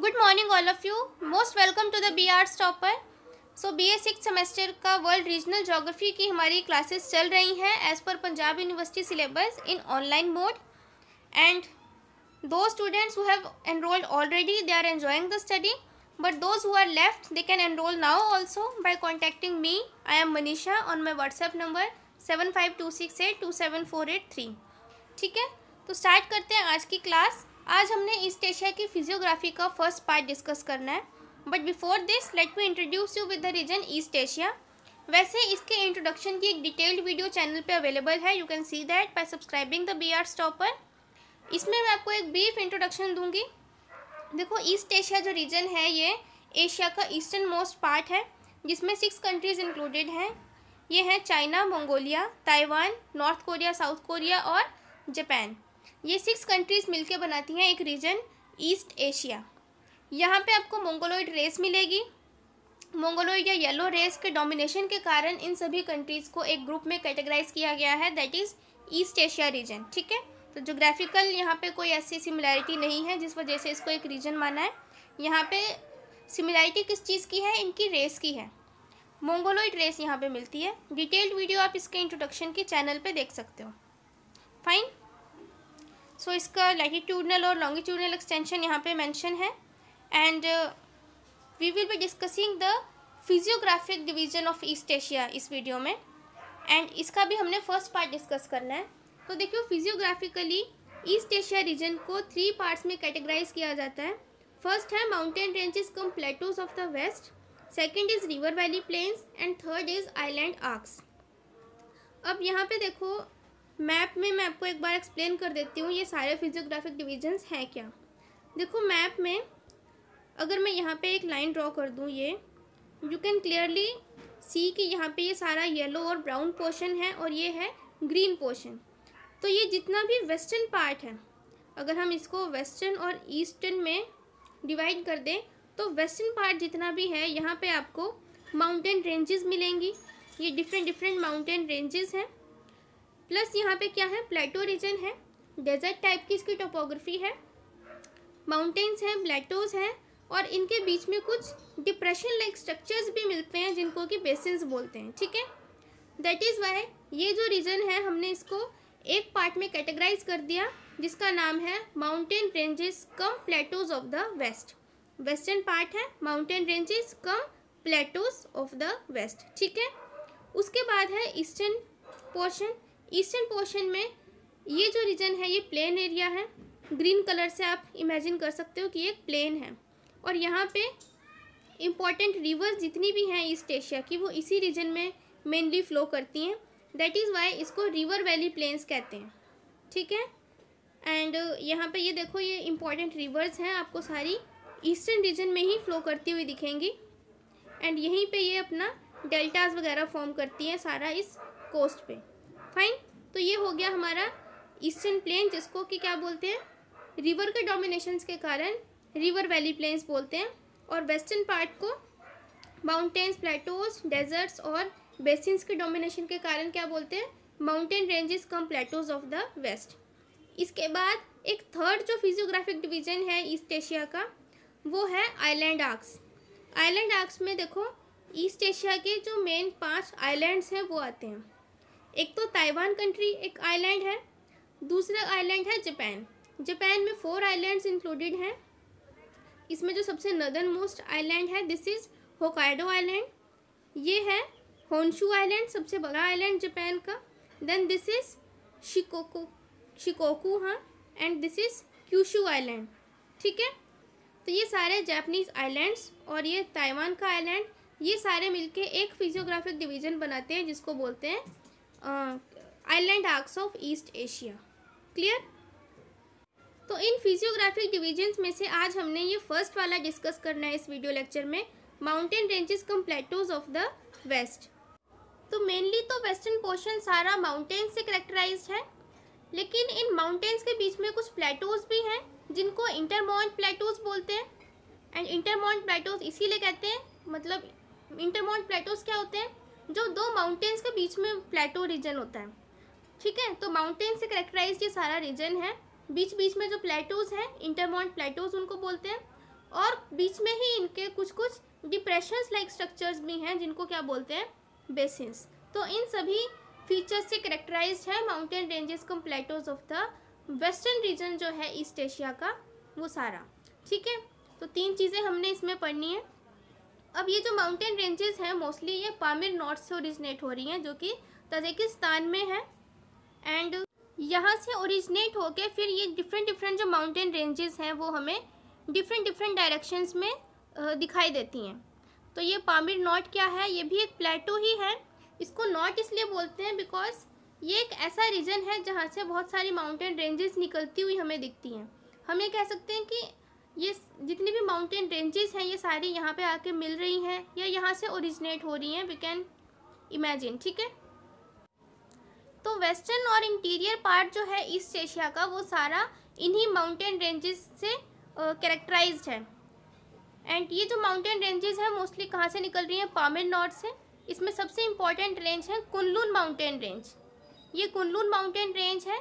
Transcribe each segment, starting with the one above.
good morning all of you most welcome to the B R stopper so B A six semester का world regional geography की हमारी classes चल रही हैं as per Punjab university syllabus in online mode and those students who have enrolled already they are enjoying the study but those who are left they can enrol now also by contacting me I am Manisha on my WhatsApp number seven five two six eight two seven four eight three ठीक है तो start करते हैं आज की class आज हमने East Asia की फिजियोग्राफी का फर्स्ट पार्ट डिस्कस करना है but before this let me introduce you with the region East Asia वैसे इसके इंट्रोडक्शन की एक डिटेल्ड वीडियो चैनल पे अवेलेबल है you can see that by subscribing the B R stopper इसमें मैं आपको एक ब्रीफ इंट्रोडक्शन दूंगी देखो ईस्ट एशिया जो रीजन है ये एशिया का ईस्टर्न मोस्ट पार्ट है जिसमें सिक्स कंट्रीज़ इंक्लूडेड हैं ये हैं China Mongolia Taiwan North Korea South Korea और जापान ये सिक्स कंट्रीज़ मिलकर बनाती हैं एक रीजन ईस्ट एशिया यहाँ पे आपको मंगोलोइड रेस मिलेगी मंगोलोइड या येलो रेस के डोमिनेशन के कारण इन सभी कंट्रीज़ को एक ग्रुप में कैटेगराइज किया गया है that is East Asia region ठीक है तो जोग्राफिकल यहाँ पे कोई ऐसी सिमिलैरिटी नहीं है जिस वजह से इसको एक रीजन माना है यहाँ पे सिमिलैरिटी किस चीज़ की है इनकी रेस की है मंगोलोइड रेस यहाँ पे मिलती है डिटेल्ड वीडियो आप इसके इंट्रोडक्शन के चैनल पे देख सकते हो फाइन सो so, इसका लैटीट्यूडनल और लॉन्गिट्यूडनल एक्सटेंशन यहाँ पे मेंशन है and we will be discussing the physiographic division of east Asia इस वीडियो में एंड इसका भी हमने फर्स्ट पार्ट डिस्कस करना है तो देखियो फिजियोग्राफिकली ईस्ट एशिया रीजन को थ्री पार्ट्स में कैटेगराइज किया जाता है फर्स्ट है mountain ranges cum plateaus of the west second is river valley plains and third is island arcs अब यहाँ पे देखो मैप में मैं आपको एक बार एक्सप्लेन कर देती हूँ ये सारे फिजियोग्राफिक डिविजन्स हैं क्या देखो मैप में अगर मैं यहाँ पे एक लाइन ड्रॉ कर दूँ ये यू कैन क्लियरली सी कि यहाँ पे ये सारा येलो और ब्राउन पोर्शन है और ये है ग्रीन पोर्शन तो ये जितना भी वेस्टर्न पार्ट है अगर हम इसको वेस्टर्न और ईस्टर्न में डिवाइड कर दें तो वेस्टर्न पार्ट जितना भी है यहाँ पे आपको माउंटेन रेंजेस मिलेंगी ये डिफरेंट डिफरेंट माउंटेन रेंजेस हैं प्लस यहाँ पे क्या है प्लेटो रीजन है डेजर्ट टाइप की इसकी टोपोग्राफी है माउंटेन्स हैं प्लेटोज हैं और इनके बीच में कुछ डिप्रेशन लाइक स्ट्रक्चर्स भी मिलते हैं जिनको कि बेसिन बोलते हैं ठीक है दैट इज़ वाई ये जो रीजन है हमने इसको एक पार्ट में कैटेगराइज कर दिया जिसका नाम है mountain ranges cum plateaus of the west western part है mountain ranges cum plateaus of the west ठीक है उसके बाद है ईस्टर्न पोर्शन ईस्टर्न पोर्शन में ये जो रीजन है ये प्लेन एरिया है ग्रीन कलर से आप इमेजिन कर सकते हो कि एक प्लेन है और यहाँ पे इम्पॉर्टेंट रिवर्स जितनी भी हैं ईस्ट एशिया की वो इसी रीजन में मेनली फ्लो करती हैं दैट इज़ वाई इसको रिवर वैली प्लेन्स कहते हैं ठीक है एंड यहाँ पे ये देखो ये इम्पॉर्टेंट रिवर्स हैं आपको सारी ईस्टर्न रीजन में ही फ्लो करती हुई दिखेंगी एंड यहीं पे ये अपना डेल्टाज वगैरह फॉर्म करती हैं सारा इस कोस्ट पे फाइन तो ये हो गया हमारा ईस्टर्न प्लेन जिसको कि क्या बोलते हैं रिवर के डोमिनेशंस के कारण रिवर वैली प्लेन्स बोलते हैं और वेस्टर्न पार्ट को माउंटेन्स प्लेटोज डेजर्ट्स और बेसिन के डोमिनेशन के कारण क्या बोलते हैं mountain ranges cum plateaus of the west इसके बाद एक थर्ड जो फिजियोग्राफिक डिवीजन है ईस्ट एशिया का वो है आइलैंड आर्क्स आइलैंड आर्क्स में देखो ईस्ट एशिया के जो मेन पांच आइलैंड्स हैं वो आते हैं एक तो ताइवान कंट्री एक आइलैंड है दूसरा आइलैंड है जापान जापान में फोर आइलैंड्स इंक्लूडेड हैं इसमें जो सबसे नदर्न मोस्ट आइलैंड है दिस इज़ होकाइडो आइलैंड ये है होनशू आइलैंड सबसे बड़ा आइलैंड जापान का then this is Shikoku Shikoku हाँ and this is Kyushu island ठीक है तो ये सारे जापानीज आइलैंड्स और ये ताइवान का आइलैंड ये सारे मिलके एक फिजियोग्राफिक डिवीज़न बनाते हैं जिसको बोलते हैं island arcs of east Asia clear तो इन फिजियोग्राफिक डिविजन्स में से आज हमने ये फर्स्ट वाला डिस्कस करना है इस वीडियो लेक्चर में mountain ranges cum plateaus of the west तो मेनली तो वेस्टर्न पोर्शन सारा माउंटेन्स से करेक्टराइज है लेकिन इन माउंटेन्स के बीच में कुछ प्लेटोज भी हैं जिनको इंटरमॉन्ट प्लेटोज बोलते हैं एंड माउंट प्लेटोज इसीलिए कहते हैं मतलब इंटरमॉन्ट प्लेटोज क्या होते हैं जो दो माउंटेन्स के बीच में प्लेटो रीजन होता है ठीक है तो माउंटेन से करेक्टराइज ये सारा रीजन है बीच बीच में जो प्लेटोज हैं इंटरमाउंट प्लेटोज उनको बोलते हैं और बीच में ही इनके कुछ कुछ डिप्रेशन लाइक स्ट्रक्चर्स भी हैं जिनको क्या बोलते हैं बेसिस तो इन सभी फीचर्स से करेक्टराइज है mountain ranges cum plateaus of the western region जो है ईस्ट एशिया का वो सारा ठीक है तो तीन चीज़ें हमने इसमें पढ़नी है अब ये जो माउंटेन रेंजेस हैं मोस्टली ये पामिर नॉर्थ से ओरिजिनेट हो रही हैं जो कि तजिकिस्तान में है एंड यहाँ से ओरिजिनेट होके फिर ये डिफरेंट डिफरेंट जो माउंटेन रेंजेस हैं वो हमें डिफरेंट डिफरेंट डायरेक्शंस में दिखाई देती हैं तो ये पामिर नॉट क्या है ये भी एक प्लेटो ही है इसको नॉट इसलिए बोलते हैं बिकॉज ये एक ऐसा रीजन है जहाँ से बहुत सारी माउंटेन रेंजेस निकलती हुई हमें दिखती हैं हम ये कह सकते हैं कि ये जितनी भी माउंटेन रेंजेस हैं ये सारी यहाँ पे आके मिल रही हैं या यहाँ से ओरिजिनेट हो रही हैं वी कैन इमेजिन ठीक है तो वेस्टर्न और इंटीरियर पार्ट जो है ईस्ट एशिया का वो सारा इन्हीं माउंटेन रेंजेस से कैरेक्टराइज uh, है एंड ये जो माउंटेन रेंजेस हैं मोस्टली कहाँ से निकल रही हैं पामिर नॉर्थ से इसमें सबसे इम्पॉर्टेंट रेंज है कुनलून माउंटेन रेंज ये कुनलून माउंटेन रेंज है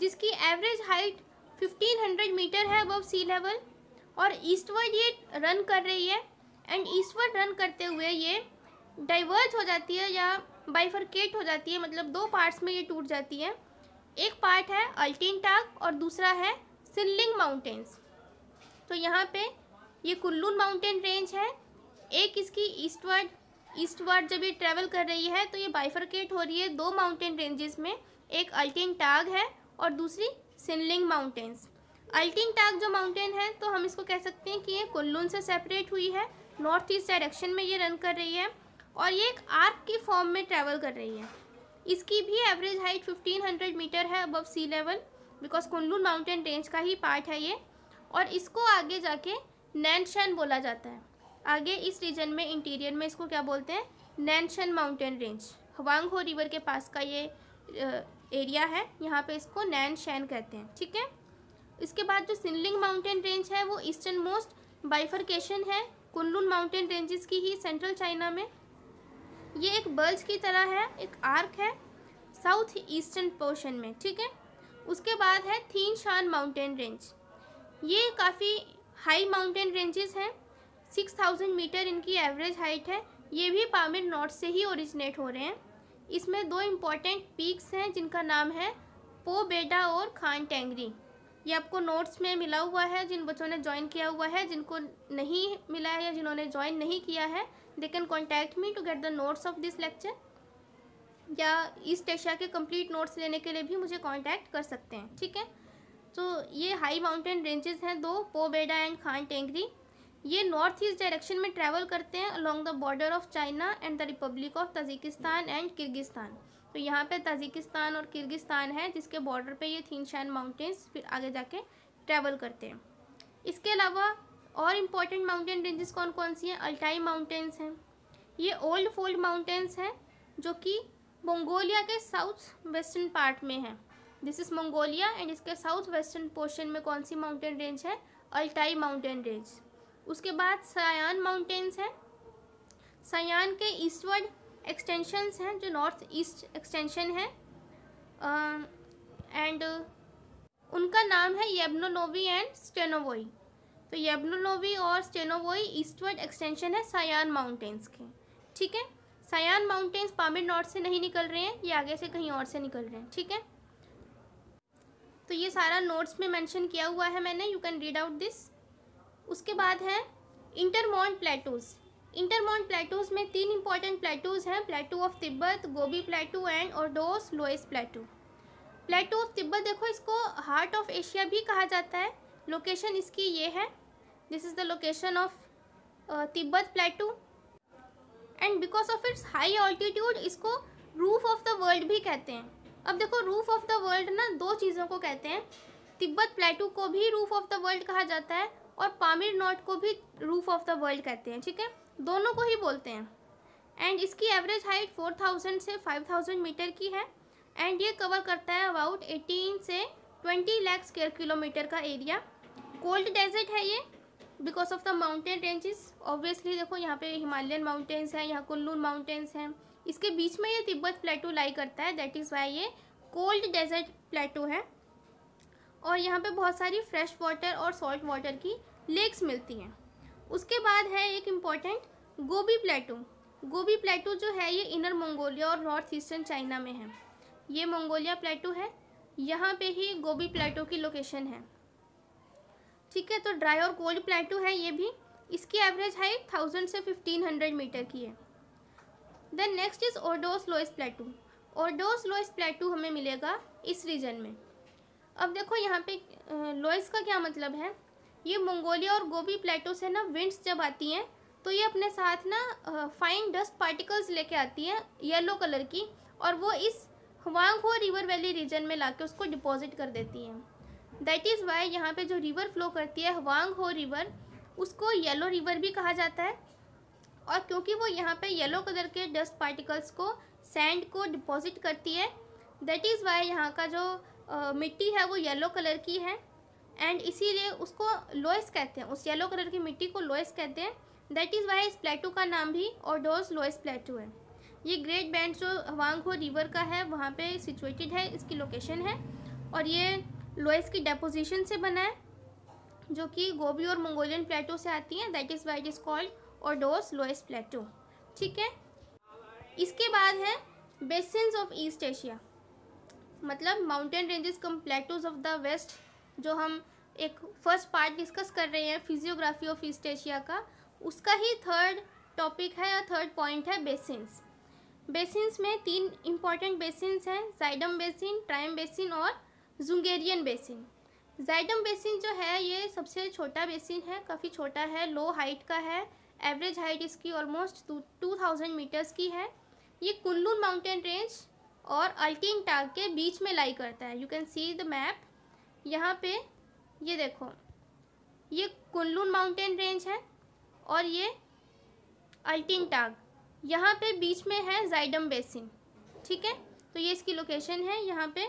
जिसकी एवरेज हाइट 1500 मीटर है अबव सी लेवल और ईस्टवर्ड ये रन कर रही है एंड ईस्टवर्ड रन करते हुए ये डाइवर्ज हो जाती है या बाइफरकेट हो जाती है मतलब दो पार्ट्स में ये टूट जाती है एक पार्ट है अल्टीन टाग और दूसरा है सिल्लिंग माउंटेन्स तो यहाँ पे ये कुल्लून माउंटेन रेंज है एक इसकी ईस्टवर्ड ईस्टवर्ड जब ये ट्रेवल कर रही है तो ये बाइफरकेट हो रही है दो माउंटेन रेंजेस में एक अल्टीन टाग है और दूसरी सिल्लिंग माउंटेन्स अल्टिंग टाग जो माउंटेन है तो हम इसको कह सकते हैं कि ये कुल्लून से सेपरेट हुई है नॉर्थ ईस्ट डायरेक्शन में ये रन कर रही है और ये एक आर्क की फॉर्म में ट्रैवल कर रही है इसकी भी एवरेज हाइट 1500 मीटर है above sea level because Kunlun mountain range का ही पार्ट है ये और इसको आगे जाके नैनशन बोला जाता है आगे इस रीजन में इंटीरियर में इसको क्या बोलते हैं Nanshan mountain range Huang Ho river के पास का ये एरिया है यहाँ पे इसको नैन शैन कहते हैं ठीक है इसके बाद जो सिनलिंग माउंटेन रेंज है वो ईस्टर्न मोस्ट बाइफरकेशन है कुनलुन माउंटेन रेंजेस की ही सेंट्रल चाइना में ये एक बल्ज की तरह है एक आर्क है साउथ ईस्टर्न पोर्शन में ठीक है उसके बाद है थीन शान माउंटेन रेंज ये काफ़ी हाई माउंटेन रेंजेस हैं सिक्स थाउजेंड मीटर इनकी एवरेज हाइट है ये भी पामिर नॉर्थ से ही ओरिजिनेट हो रहे हैं इसमें दो इम्पॉर्टेंट पीक्स हैं जिनका नाम है पो बेडा और खान टेंगरी ये आपको नोट्स में मिला हुआ है जिन बच्चों ने ज्वाइन किया हुआ है जिनको नहीं मिला है या जिन्होंने ज्वाइन नहीं किया है they can contact me to get the notes of this lecture या ईस्ट एशिया के कंप्लीट नोट्स लेने के लिए भी मुझे कॉन्टैक्ट कर सकते हैं ठीक है तो ये हाई माउंटेन रेंजेस हैं दो पोबेडा एंड खान टेंगरी ये नॉर्थ ईस्ट डायरेक्शन में ट्रैवल करते हैं along the border of China and the republic of Tajikistan and Kyrgyzstan तो यहाँ पे ताजिकिस्तान और किर्गिस्तान है जिसके बॉर्डर पे ये थीन शैन माउंटेन्स फिर आगे जाके ट्रैवल करते हैं इसके अलावा और इम्पॉर्टेंट माउंटेन रेंजेस कौन कौन सी हैं अल्टाई माउंटेन्स हैं ये ओल्ड फोल्ड माउंटेन्स हैं जो कि मंगोलिया के साउथ वेस्टर्न पार्ट में है दिस इज़ मंगोलिया एंड इसके साउथ वेस्टर्न पोर्शन में कौन सी माउंटेन रेंज है अल्टाई माउंटेन रेंज उसके बाद सयान माउंटेन्स हैं सयान के ईस्टवर्ड एक्सटेंशंस हैं जो नॉर्थ ईस्ट एक्सटेंशन है एंड उनका नाम है येब्नोलोवी एंड स्टेनोवोई तो येबनोनोवी और स्टेनोवोई ईस्टवर्ड एक्सटेंशन है सयान माउंटेंस के ठीक है सयान माउंटेंस पामिर नॉर्थ से नहीं निकल रहे हैं ये आगे से कहीं और से निकल रहे हैं ठीक है तो ये सारा नोट्स में मेंशन किया हुआ है मैंने you can read out this उसके बाद है इंटरमॉन प्लेटोज़ इंटरमॉन्ट प्लेटोज में तीन इंपॉर्टेंट प्लेटोज हैं plateau of Tibet Gobi plateau and और Ordos loess plateau plateau of Tibet देखो इसको हार्ट ऑफ एशिया भी कहा जाता है लोकेशन इसकी ये है this is the location of Tibet plateau and because of its high altitude इसको रूफ ऑफ द वर्ल्ड भी कहते हैं अब देखो रूफ ऑफ द वर्ल्ड ना दो चीज़ों को कहते हैं तिब्बत प्लेटू को भी रूफ ऑफ द वर्ल्ड कहा जाता है और पामिर नॉट को भी रूफ ऑफ द वर्ल्ड कहते हैं ठीक है दोनों को ही बोलते हैं एंड इसकी एवरेज हाइट 4000 से 5000 मीटर की है एंड ये कवर करता है अबाउट 18 से 20 लाख स्क्वेयर किलोमीटर का एरिया कोल्ड डेजर्ट है ये because of the mountain ranges obviously देखो यहाँ पे हिमालयन माउंटेंस हैं यहाँ कुल्लू माउंटेंस हैं इसके बीच में ये तिब्बत प्लेटो लाई करता है दैट इज़ वाई ये कोल्ड डेजर्ट प्लेटो है और यहाँ पे बहुत सारी फ्रेश वाटर और सॉल्ट वाटर की लेक्स मिलती हैं उसके बाद है एक इम्पॉर्टेंट गोबी प्लेटू गोबी प्लेटू जो है ये इनर मंगोलिया और नॉर्थ ईस्टर्न चाइना में है ये मंगोलिया प्लेटू है यहाँ पे ही गोबी प्लेटो की लोकेशन है ठीक है तो ड्राई और कोल्ड प्लेटू है ये भी इसकी एवरेज हाइट थाउजेंड से फिफ्टीन हंड्रेड मीटर की है then next is Ordos loess plateau Ordos loess plateau हमें मिलेगा इस रीजन में अब देखो यहाँ पे लोइस का क्या मतलब है ये मंगोलिया और गोभी प्लेटो से ना विंड्स जब आती हैं तो ये अपने साथ ना फाइन डस्ट पार्टिकल्स लेके आती हैं येलो कलर की और वो इस हुआंगहो रिवर वैली रीजन में लाके उसको डिपॉजिट कर देती हैं दैट इज़ वाई यहाँ पे जो रिवर फ्लो करती है हुआंगहो रिवर उसको येलो रिवर भी कहा जाता है और क्योंकि वो यहाँ पे येलो कलर के डस्ट पार्टिकल्स को सैंड को डिपॉजिट करती है दैट इज़ वाई यहाँ का जो आ, मिट्टी है वो येलो कलर की है एंड इसीलिए उसको लोइस कहते हैं उस येलो कलर की मिट्टी को लोइस कहते हैं दैट इज़ वाई इस प्लेटू का नाम भी ओडोस लोइस प्लेटू है ये ग्रेट बैंड जो हो रिवर का है वहाँ पे सिचुएटेड है इसकी लोकेशन है और ये लोइस की डेपोजिशन से बना है जो कि गोभी और मंगोलियन प्लेटो से आती हैं that is why it is called Ordos loess plateau ठीक है इसके बाद है बेसिन ऑफ ईस्ट एशिया मतलब mountain ranges cum plateaus of the west जो हम एक फर्स्ट पार्ट डिस्कस कर रहे हैं फिजियोग्राफी ऑफ ईस्ट एशिया का उसका ही थर्ड टॉपिक है या थर्ड पॉइंट है बेसिन्स बेसिन्स में तीन इम्पॉर्टेंट बेसिन्स हैं जाइडम बेसिन ट्राइम बेसिन और जुंगेरियन बेसिन जाइडम बेसिन जो है ये सबसे छोटा बेसिन है काफ़ी छोटा है लो हाइट का है एवरेज हाइट इसकी ऑलमोस्ट टू थाउजेंड मीटर्स की है ये कुल्लू माउंटेन रेंज और अल्टीन टाग के बीच में लाई करता है you can see the map यहाँ पे ये देखो ये कुल्लू माउंटेन रेंज है और ये अल्टीन टाग यहाँ पे बीच में है जाइडम बेसिन ठीक है तो ये इसकी लोकेशन है यहाँ पे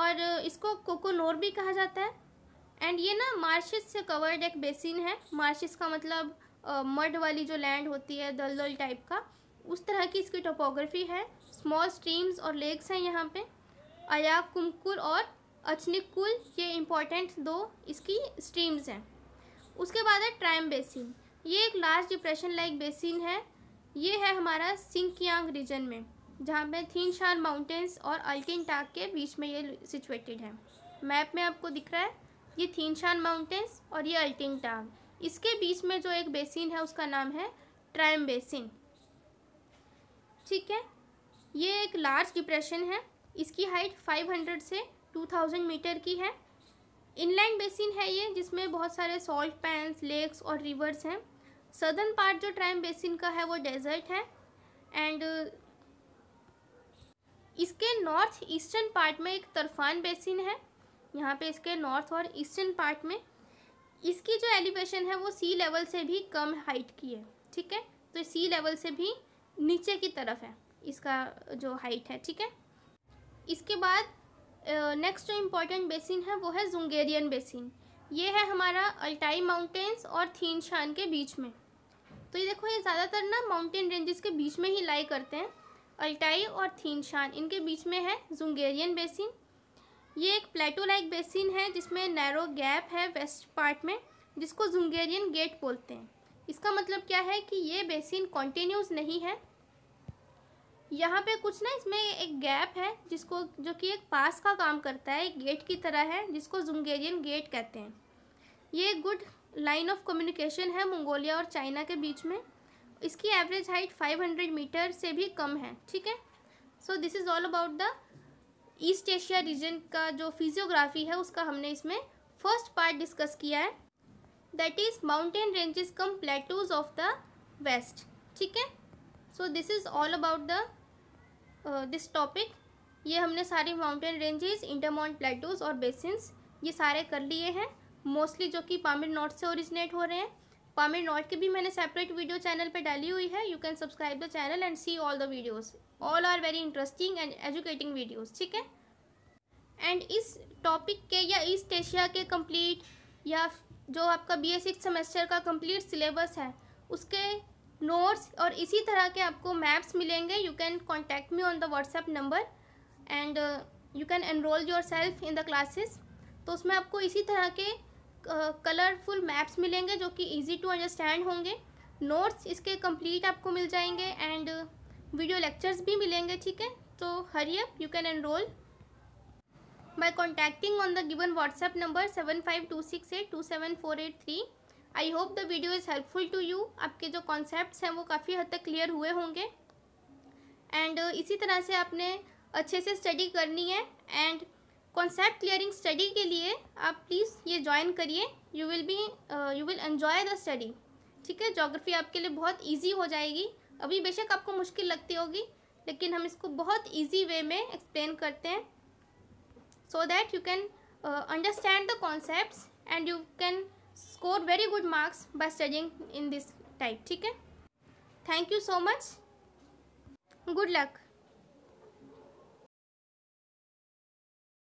और इसको कोकोनोर भी कहा जाता है एंड ये ना मार्शिस से कवर्ड एक बेसिन है मार्शिस का मतलब मड वाली जो लैंड होती है दलदल टाइप का उस तरह की इसकी टोपोग्राफी है स्मॉल स्ट्रीम्स और लेक्स हैं यहाँ पे अयाब कुमकुर और कुल ये इम्पॉर्टेंट दो इसकी स्ट्रीम्स हैं उसके बाद है ट्राइम बेसिन ये एक लार्ज डिप्रेशन लाइक बेसिन है ये है हमारा सिंकियांग रीजन में जहाँ पे शान माउंटेंस और अल्टिन टाक के बीच में ये सिचुएटेड है मैप में आपको दिख रहा है ये थीन शान माउंटेंस और ये अल्टिन टाक इसके बीच में जो एक बेसिन है उसका नाम है ट्राइम बेसिन ठीक है ये एक लार्ज डिप्रेशन है इसकी हाइट 500 से टू थाउजेंड मीटर की है इनलाइन बेसिन है ये जिसमें बहुत सारे सॉल्ट पैंस लेक्स और रिवर्स हैं सदर्न पार्ट जो ट्राइम बेसिन का है वो डेजर्ट है एंड इसके नॉर्थ ईस्टर्न पार्ट में एक तरफान बेसिन है यहाँ पे इसके नॉर्थ और ईस्टर्न पार्ट में इसकी जो एलिवेशन है वो सी लेवल से भी कम हाइट की है ठीक है तो सी लेवल से भी नीचे की तरफ है इसका जो हाइट है ठीक है इसके बाद नेक्स्ट जो इम्पोर्टेंट बेसिन है वो है जुंगेरियन बेसिन ये है हमारा अल्टाई माउंटेंस और थीन शान के बीच में तो ये देखो ये ज़्यादातर ना माउंटेन रेंजेस के बीच में ही लाई करते हैं अल्टाई और थीन शान इनके बीच में है जुंगेरियन बेसिन ये एक प्लेटो लाइक बेसिन है जिसमें नैरो गैप है वेस्ट पार्ट में जिसको जुंगेरियन गेट बोलते हैं इसका मतलब क्या है कि ये बेसिन कॉन्टीन्यूस नहीं है यहाँ पे कुछ ना इसमें एक गैप है जिसको जो कि एक पास का काम करता है एक गेट की तरह है जिसको जुंगेरियन गेट कहते हैं ये गुड लाइन ऑफ कम्युनिकेशन है मंगोलिया और चाइना के बीच में इसकी एवरेज हाइट 500 मीटर से भी कम है ठीक है so this is all about the east Asia region का जो फिजियोग्राफी है उसका हमने इसमें फर्स्ट पार्ट डिस्कस किया है that is mountain ranges cum plateaus of the west ठीक है so this is all about the this topic ये हमने सारे माउंटेन रेंजेस इंटरमाउंट प्लेटोज और बेसिनस ये सारे कर लिए हैं मोस्टली जो कि पामिर नॉर्थ से ओरिजिनेट हो रहे हैं पामिर नॉर्थ की भी मैंने सेपरेट वीडियो चैनल पे डाली हुई है you can subscribe the channel and see all the videos all are very interesting and educating videos ठीक है एंड इस टॉपिक के या ईस्ट एशिया के कंप्लीट या जो आपका बी ए सिक्स सेमेस्टर का कम्प्लीट सिलेबस है उसके नोट्स और इसी तरह के आपको मैप्स मिलेंगे you can contact me on the WhatsApp number and you can enrol yourself in the classes तो उसमें आपको इसी तरह के कलरफुल uh, मैप्स मिलेंगे जो कि ईजी टू अंडरस्टैंड होंगे नोट्स इसके कम्प्लीट आपको मिल जाएंगे एंड वीडियो लेक्चर्स भी मिलेंगे ठीक है तो hurry up you can enrol on the given WhatsApp number seven five two six eight two seven four eight three I hope the video is helpful to you आपके जो concept हैं वो काफ़ी हद तक क्लियर हुए होंगे एंड uh, इसी तरह से आपने अच्छे से स्टडी करनी है एंड कॉन्सेप्ट क्लियरिंग स्टडी के लिए आप प्लीज़ ये ज्वाइन करिए you will be you will enjoy the study ठीक है जोग्राफी आपके लिए बहुत ईजी हो जाएगी अभी बेशक आपको मुश्किल लगती होगी लेकिन हम इसको बहुत ईजी वे में एक्सप्लेन करते हैं so that you can understand the concept and you can score very good marks by studying in this type ठीक है thank you so much good luck